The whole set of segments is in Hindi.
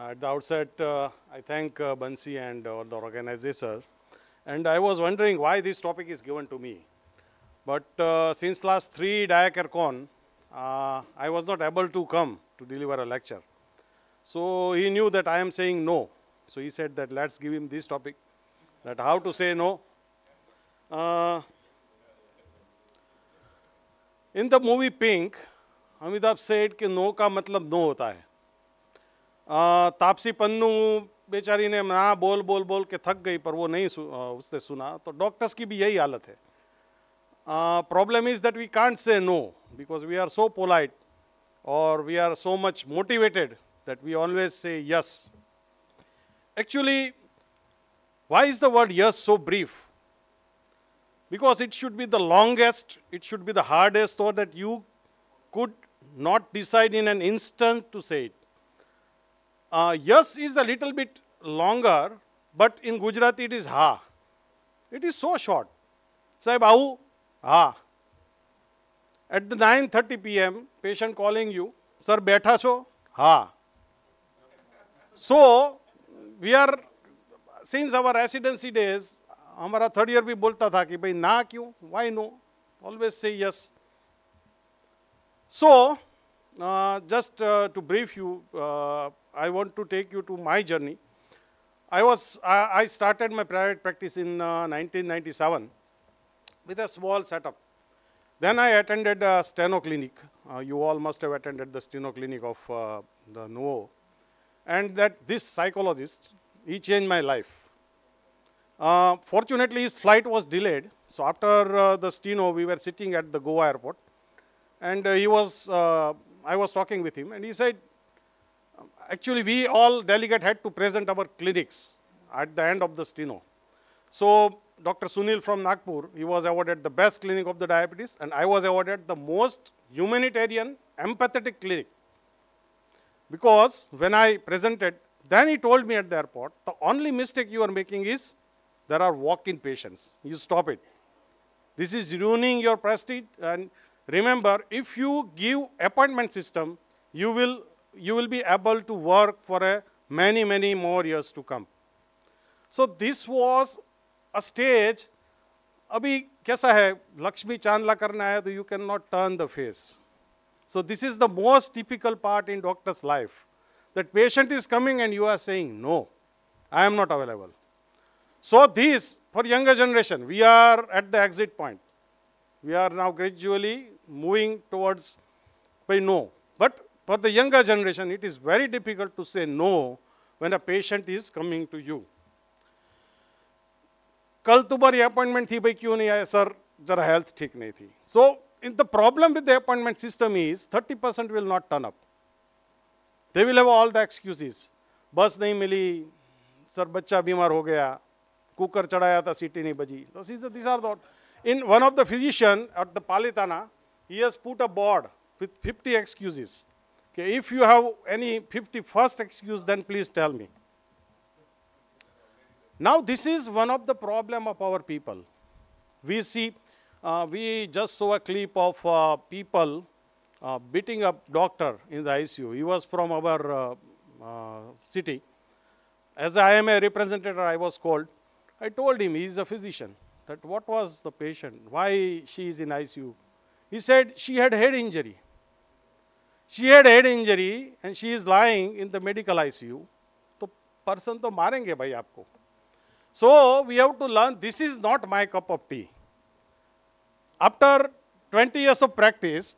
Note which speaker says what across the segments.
Speaker 1: At the outset, uh, I thank uh, Bansi and all uh, the organizers. And I was wondering why this topic is given to me. But uh, since last three DiaCarCon, uh, I was not able to come to deliver a lecture. So he knew that I am saying no. So he said that let's give him this topic, that how to say no. Uh, in the movie Pink, Amitabh said that no का मतलब no होता है तापसी पन्नू बेचारी ने ना बोल बोल बोल के थक गई पर वो नहीं सु, आ, उसने सुना तो डॉक्टर्स की भी यही हालत है problem is that we can't say no because we are so polite और we are so much motivated that we always say yes actually why is the word yes so brief because it should be the longest it should be the hardest और that you could not decide in an instant to say it Uh, yes is a little bit longer, but in Gujarati it is ha. It is so short. Sahib, au, ha. At the 9.30 p.m., patient calling you, sir, baitha cho? Ha. So, we are, since our residency days, hamara third year bhi bolta tha ki bhai na क्यों why no always say yes so Uh, just uh, to brief you, uh, I want to take you to my journey. I was I, I started my private practice in 1997 with a small setup. Then I attended a steno clinic. you all must have attended the steno clinic of the NUO. And that this psychologist, he changed my life. Uh, fortunately, his flight was delayed. So after uh, the steno, we were sitting at the Goa airport. And uh, he was I was talking with him and he said, actually we all delegate had to present our clinics at the end of the steno. So Dr. Sunil from Nagpur, he was awarded the best clinic of the diabetes and I was awarded the most humanitarian empathetic clinic. Because when I presented, then he told me at the airport, the only mistake you are making is there are walk-in patients. You stop it. This is ruining your prestige and Remember, if you give appointment system, you will, you will be able to work for many, many more years to come. So this was a stage. Abhi kaisa hai? Lakshmi chandla karna hai, you cannot turn the face. So this is the most typical part in doctor's life. That patient is coming and you are saying, no, I am not available. So this, for younger generation, we are at the exit point. We are now gradually moving towards by no. But for the younger generation, it is very difficult to say no when a patient is coming to you. कल तुम्हारी अपॉइंटमेंट थी भाई क्यों नहीं आया सर जरा हेल्थ ठीक नहीं थी so in the problem with the appointment system is 30 percent will not turn up they will have all the excuses bus नहीं मिली सर बच्चा बीमार हो गया कुकर चढ़ाया था सीटी नहीं बजी तो this are that in one of the physician at the Palitana he has put a board with 50 excuses. Okay, if you have any 51st excuse, then please tell me. Now, this is one of the problem of our people. We see, uh, we just saw a clip of uh, people uh, beating up doctor in the ICU. He was from our uh, uh, city. As I am a representative, I was called. I told him he is a physician that what was the patient, why she is in ICU. He said she had head injury. She had head injury and she is lying in the medical ICU. तो person तो मारेंगे भाई आपको. So we have to learn this is not my cup of tea. After 20 years of practice,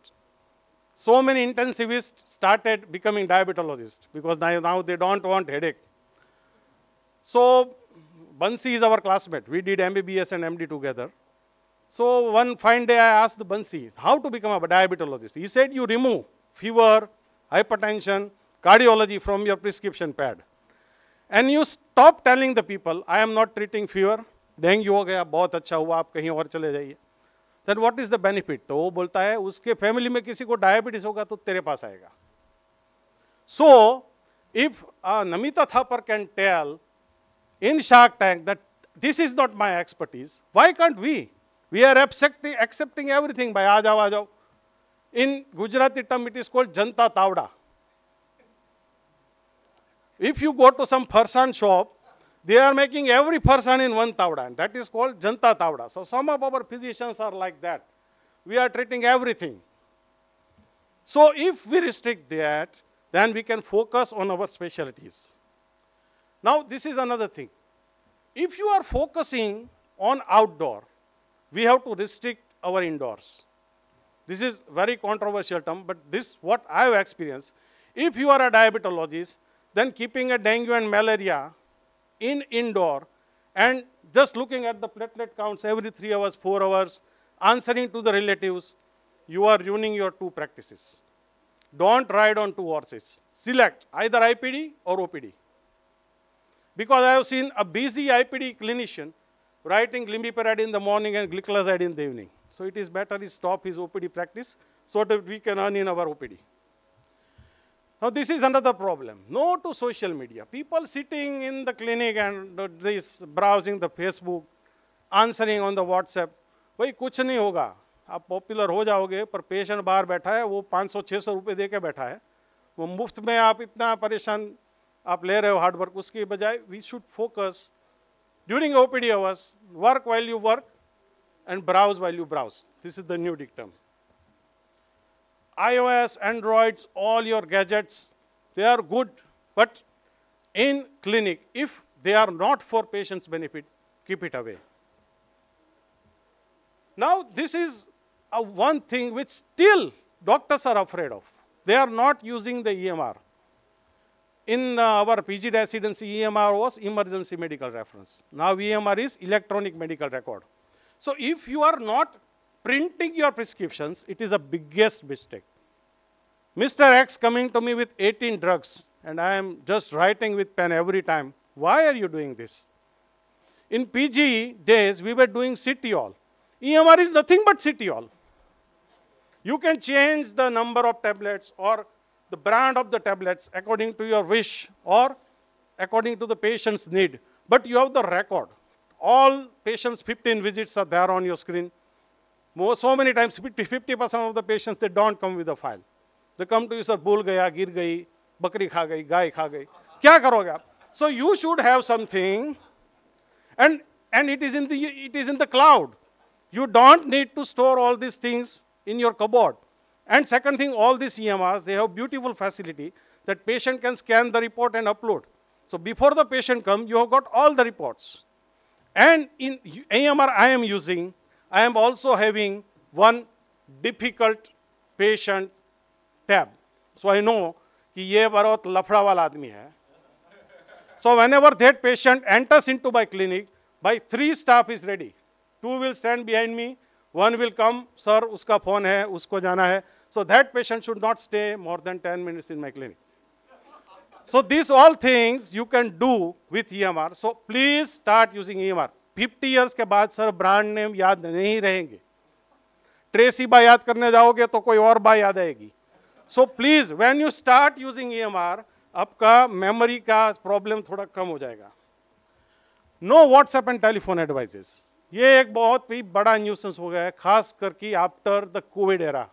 Speaker 1: so many intensivists started becoming diabetologists because now they don't want headache. So Bansi is our classmate. We did MBBS and MD together. So one fine day I asked Bansi, how to become a diabetologist? He said, you remove fever, hypertension, cardiology from your prescription pad. And you stop telling the people, I am not treating fever, dengue हो गया बहुत अच्छा हुआ आप कहीं और चले जाइए then what is the benefit तो वो बोलता है उसके फैमिली में किसी को डायबिटीज़ होगा तो तेरे पास आएगा so if Namita Thapar can tell in Shark Tank that this is not my expertise, why can't we? We are accepting, accepting everything by ajao, ajao. In Gujarati term, it is called janta tavda. If you go to some person shop, they are making every person in one tavda, and that is called janta tavda. So some of our physicians are like that. We are treating everything. So if we restrict that, then we can focus on our specialties. Now this is another thing. If you are focusing on outdoor, we have to restrict our indoors. This is very controversial term, but this what I have experienced. If you are a diabetologist, then keeping a dengue and malaria in indoor and just looking at the platelet counts every three hours, four hours, answering to the relatives, you are ruining your two practices. Don't ride on two horses. Select either IPD or OPD. Because I have seen a busy IPD clinician writing glimepiride in the morning and gliclazide in the evening. So it is better he stop his OPD practice so that we can earn in our OPD. Now this is another problem. No to social media. People sitting in the clinic and this browsing the Facebook, answering on the WhatsApp. bhai kuch nahi hoga आप पॉपुलर हो जाओगे पर पेशेंट बाहर बैठा है वो 500-600 रुपए दे के बैठा है वो मुफ्त में आप इतना परेशान आप ले रहे हो हार्डवर्क उसके बजाय we should focus During OPD hours, work while you work and browse while you browse. This is the new dictum. iOS, Androids, all your gadgets, they are good, but in clinic, if they are not for patient's benefit, keep it away. Now, this is a one thing which still doctors are afraid of. They are not using the EMR in our PG residency, EMR was emergency medical reference. Now EMR is electronic medical record. So if you are not printing your prescriptions, it is the biggest mistake. Mr. X coming to me with 18 drugs and I am just writing with pen every time. Why are you doing this? In PG days, we were doing city all. EMR is nothing but city all. You can change the number of tablets or the brand of the tablets according to your wish or according to the patient's need. But you have the record. All patients' 15 visits are there on your screen. More, so many times, 50% of the patients, they don't come with a file. They come to you, sir, bhul gaya, gir gayi, bakri kha gayi, gai kha gayi. Kya karoge So you should have something, and, and it, is in the, it is in the cloud. You don't need to store all these things in your cupboard. And second thing, all these EMRs, they have beautiful facility that patient can scan the report and upload. So before the patient come, you have got all the reports. And in AMR I am using, I am also having one difficult patient tab. So I know ki ye बहुत लफड़ा wal आदमी hai. So whenever that patient enters into my clinic, by three staff is ready. Two will stand behind me, one will come, sir, uska phone hai, usko jana hai. So that patient should not stay more than 10 minutes in my clinic. So these all things you can do with EMR. So please start using EMR. 50 years के बाद सर ब्रांड नेम याद नहीं रहेंगे ट्रेसी बाय याद करने जाओगे तो कोई और बाय याद आएगी so please when you start using EMR आपका मेमोरी का प्रॉब्लम थोड़ा कम हो जाएगा no WhatsApp and telephone advices ये एक बहुत ही बड़ा न्यूसेंस हो गया है खास करके after the covid era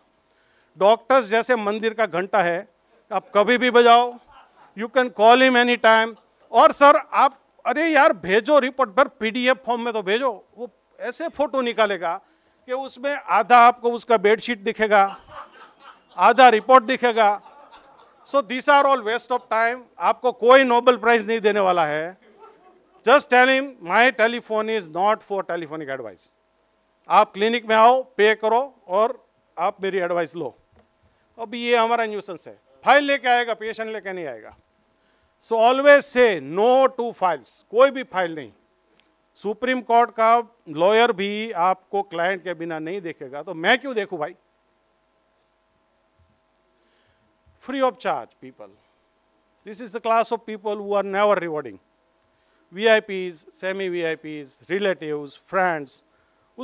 Speaker 1: doctors जैसे मंदिर का घंटा है आप कभी भी बजाओ you can call him any time और सर आप अरे यार भेजो रिपोर्ट पर पीडीएफ फॉर्म में तो भेजो वो ऐसे फोटो निकालेगा कि उसमें आधा आपको उसका बेडशीट दिखेगा आधा रिपोर्ट दिखेगा so this are all waste of time आपको कोई नोबल प्राइज नहीं देने वाला है just tell him my telephone is not for telephonic advice आप क्लिनिक में आओ पे करो और आप मेरी एडवाइस लो अब ये हमारा न्यूसेंस है फाइल लेके आएगा पेशेंट लेके नहीं आएगा so always say no to files कोई भी फाइल नहीं सुप्रीम कोर्ट का लॉयर भी आपको क्लाइंट के बिना नहीं देखेगा तो मैं क्यों देखूं भाई free of charge people. This is the class of people V I Ps rewarding. V I Ps relative friends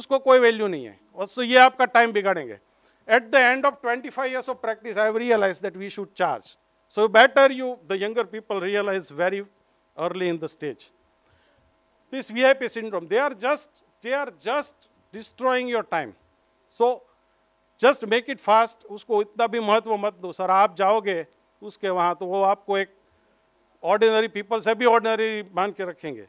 Speaker 1: उसको कोई वैल्यू नहीं है और तो ये आपका टाइम बिगाड़ेंगे at the end of 25 years of practice, I have realized that we should charge. So better you, the younger people realize very early in the stage. This VIP syndrome, they are just, they are just destroying your time. So just make it fast. Usko itna bhi mahatwa mat do. Sir, aap jaoge uske wahan, to wo aapko ek ordinary people se bhi ordinary maan ke rakhenge.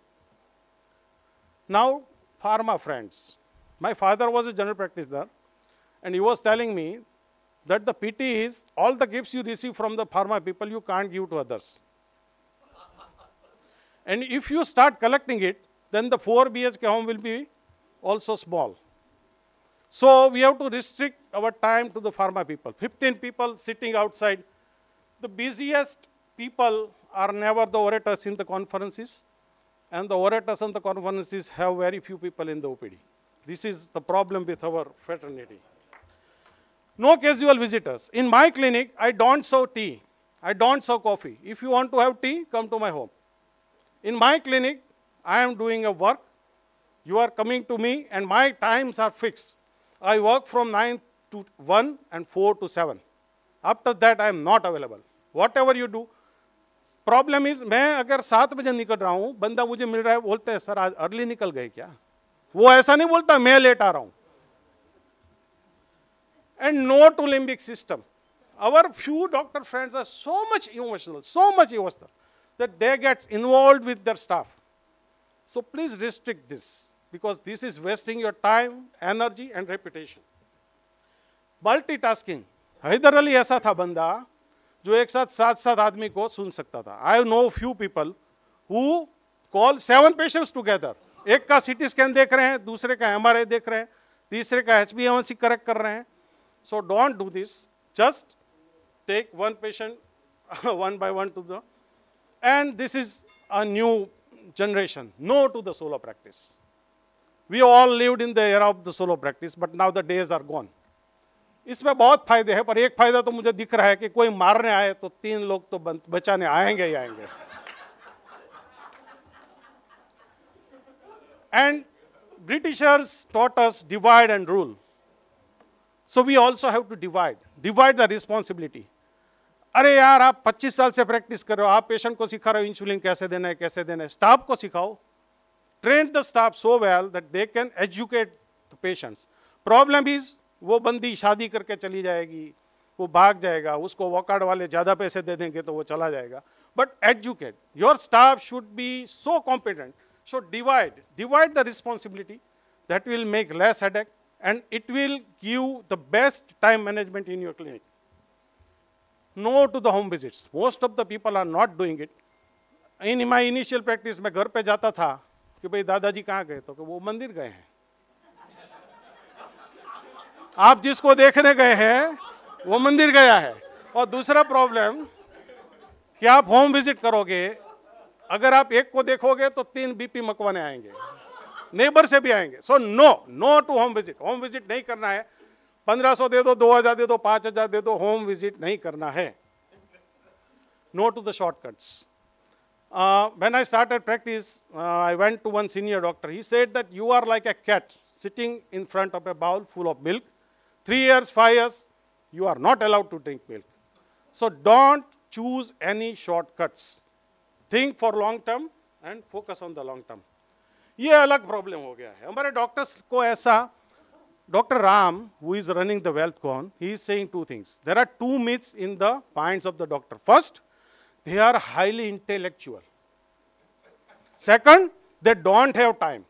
Speaker 1: Now, pharma friends. My father was a general practitioner and he was telling me that the pity is all the gifts you receive from the pharma people you can't give to others. and if you start collecting it, then the 4 BHK home will be also small. So we have to restrict our time to the pharma people. 15 people sitting outside. The busiest people are never the orators in the conferences and the orators in the conferences have very few people in the OPD. This is the problem with our fraternity. No casual visitors. In my clinic, I don't serve tea. I don't serve coffee. If you want to have tea, come to my home. In my clinic, I am doing a work. You are coming to me and my times are fixed. I work from 9 to 1 and 4 to 7. After that, I am not available. Whatever you do, problem is मैं अगर सात बजे निकल रहा हूँ बंदा मुझे मिल रहा है बोलते हैं सर आज अर्ली निकल गए क्या वो ऐसा नहीं बोलता मैं लेट आ रहा हूँ and no to limbic system. Our few doctor friends are so much emotional, so much emotional that they get involved with their staff. So please restrict this because this is wasting your time, energy and reputation. Multitasking Haider Ali ऐसा था बंदा जो एक साथ सात सात आदमी को सुन सकता था I know few people who call seven patients together. Ek ka CT scan dekh rahe hain, dusre ka MRI dekh rahe hain, तीसरे ka H correct kar rahe hain. So don't do this. Just take one patient one by one to the, and this is a new generation. No to the solo practice. We all lived in the era of the solo practice, but now the days are gone. isme bahut fayde hai par ek fayda to mujhe dikh raha hai ki koi marne aaye to teen log to bachane aayenge hi aayenge and britishers taught us divide and rule so we also have to divide divide the responsibility अरे यार आप 25 साल से प्रैक्टिस कर रहे हो आप पेशेंट को सिखा रहे हो इंसुलिन कैसे देना है कैसे देना है स्टाफ को सिखाओ train the staff so well that they can educate the patients problem is वो बंदी शादी करके चली जाएगी वो भाग जाएगा उसको वॉकआउट वाले ज़्यादा पैसे दे देंगे तो वो चला जाएगा but educate your staff should be so competent so divide divide the responsibility that will make less headache and it will give the best time management in your clinic. No to the home visits. Most of the people are not doing it. In my initial practice, ghar pe jata tha ki bhai dada ji kahan gaye to ke wo mandir gaye hain aap jisko dekhne gaye hain wo mandir gaya hai aur dusra problem ki aap home visit karoge agar aap ek ko dekhoge to teen bp makwane aayenge neighbour से भी आएंगे so no no to home visit home visit नहीं करना है पंद्रह 1500 दे दो हजार दे दो पांच हजार दे दो होम विजिट नहीं करना है no to the shortcuts when I start practice I went to one senior doctor he said that you are like a cat sitting in front of a bowl full of milk three years five years you are not allowed to drink milk so don't choose any shortcuts think for long term and focus on the long term ये अलग प्रॉब्लम हो गया है हमारे डॉक्टर्स को ऐसा doctor Ram who is running the wealth con he is saying two things there are two myths in the points of the doctor first they are highly intellectual second they don't have time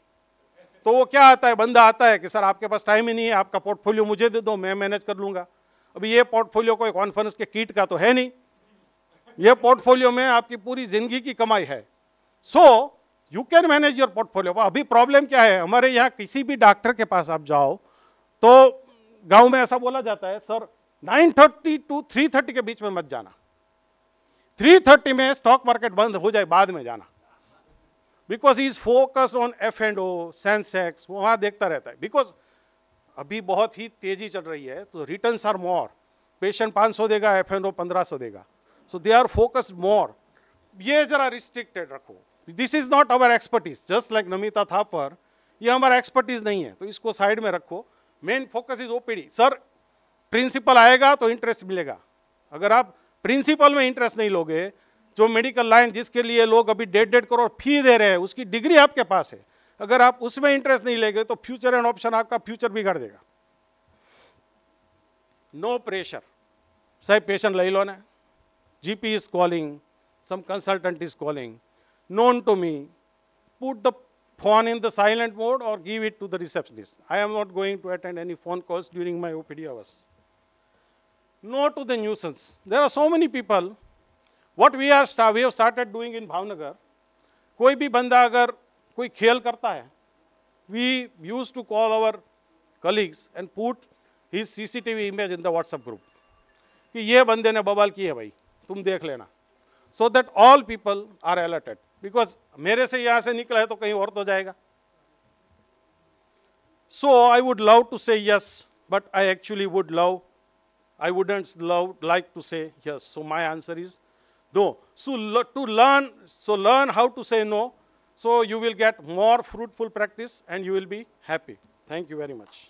Speaker 1: तो वो क्या आता है बंदा आता है कि सर आपके पास टाइम ही नहीं है आपका पोर्टफोलियो मुझे दे दो मैं मैनेज कर लूंगा अभी ये पोर्टफोलियो कोई कॉन्फ्रेंस के किट का तो है नहीं ये पोर्टफोलियो में आपकी पूरी जिंदगी की कमाई है so so, you can manage your portfolio अभी प्रॉब्लम क्या है हमारे यहाँ किसी भी डॉक्टर के पास आप जाओ तो गांव में ऐसा बोला जाता है सर 9:30 टू थ्री के बीच में मत जाना 3:30 में स्टॉक मार्केट बंद हो जाए बाद में जाना because is focus on F and O Sensex वहाँ देखता रहता है बिकॉज अभी बहुत ही तेजी चल रही है तो रिटर्न आर मोर पेशेंट 500 देगा एफ एंड ओ पंद्रह देगा सो दे आर फोकस मोर ये जरा रिस्ट्रिक्टेड रखो this is not our expertise just like Namita Thapar ये हमारा एक्सपर्टीज नहीं है तो इसको साइड में रखो main focus is OPD sir principal आएगा तो इंटरेस्ट मिलेगा अगर आप प्रिंसिपल में इंटरेस्ट नहीं लोगे जो मेडिकल लाइन जिसके लिए लोग अभी डेढ़ डेढ़ करोड़ फी दे रहे हैं उसकी डिग्री आपके पास है अगर आप उसमें इंटरेस्ट नहीं लेंगे तो फ्यूचर एंड ऑप्शन आपका फ्यूचर बिगाड़ देगा नो प्रेशर सही पेशेंट ले लो ना GP is calling some consultant is calling known to me, put the phone in the silent mode or give it to the receptionist. I am not going to attend any phone calls during my OPD hours. No to the nuisance. There are so many people. What we are we have started doing in Bhavnagar, कोई भी बंदा अगर कोई खेल करता है we used to call our colleagues and put his CCTV image in the WhatsApp group. कि ये बंदे ने बवाल की भाई तुम देख लेना So that all people are alerted. Because मेरे से यहाँ से निकला है तो कहीं और तो जाएगा so I would love to say yes but I actually would love I wouldn't love, like to say yes. So my answer is no. So to learn, so learn how to say no. So you will get more fruitful practice and you will be happy. Thank you very much.